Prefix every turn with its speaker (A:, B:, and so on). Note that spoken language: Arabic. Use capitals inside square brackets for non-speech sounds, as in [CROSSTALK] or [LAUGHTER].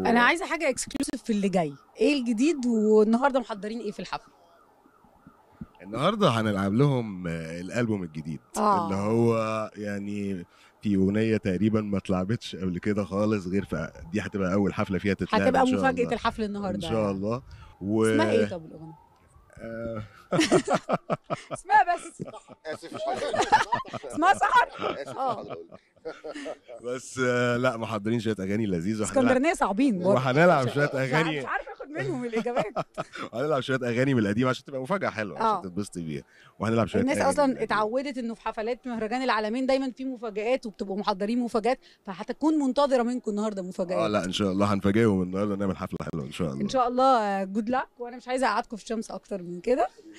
A: انا عايزه
B: حاجه اكسكلوسيف في اللي جاي ايه الجديد والنهارده محضرين ايه في الحفله
A: النهارده هنلعب لهم آه، الالبوم الجديد آه. اللي هو يعني في اغنيه تقريبا ما اتلعبتش قبل كده خالص غير دي هتبقى اول حفله فيها تتلعب هتبقى مفاجاه الحفل النهارده ان شاء يعني. الله و... اسمها ايه طب الاغنيه آه. [LAUGHS]
B: اسمع بس اسمع اسمها سحر
A: بس آه، لا محضرين شويه اغاني لذيذه اسكندرانيه صعبين وهنلعب شويه اغاني مش عارفه
B: منهم الاجابات
A: [LAUGHS] وهنلعب شويه اغاني من القديم عشان تبقى مفاجاه حلوه عشان آه. تتبسطي بيها وهنلعب شويه الناس اصلا
B: اتعودت انه في حفلات مهرجان العالمين دايما في مفاجات وبتبقوا محضرين مفاجات فهتكون منتظره منكم النهارده مفاجات اه لا
A: ان شاء الله هنفاجئهم النهارده نعمل حفله حلوه ان شاء الله ان
B: شاء الله جود آه، لك وانا مش عايزه اقعدكم في الشمس اكتر من كده